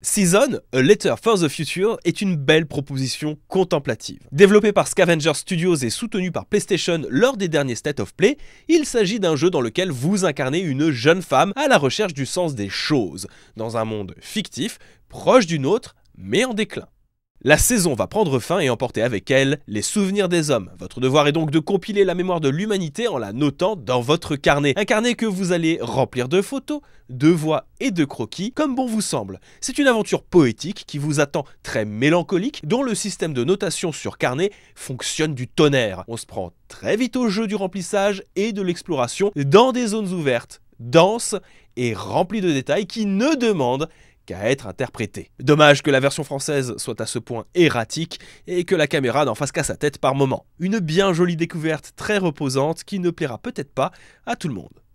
Season, A Letter for the Future est une belle proposition contemplative. Développé par Scavenger Studios et soutenu par PlayStation lors des derniers State of Play, il s'agit d'un jeu dans lequel vous incarnez une jeune femme à la recherche du sens des choses, dans un monde fictif, proche du autre, mais en déclin. La saison va prendre fin et emporter avec elle les souvenirs des hommes. Votre devoir est donc de compiler la mémoire de l'humanité en la notant dans votre carnet. Un carnet que vous allez remplir de photos, de voix et de croquis, comme bon vous semble. C'est une aventure poétique qui vous attend très mélancolique, dont le système de notation sur carnet fonctionne du tonnerre. On se prend très vite au jeu du remplissage et de l'exploration dans des zones ouvertes, denses et remplies de détails qui ne demandent à être interprété. Dommage que la version française soit à ce point erratique et que la caméra n'en fasse qu'à sa tête par moment. Une bien jolie découverte très reposante qui ne plaira peut-être pas à tout le monde.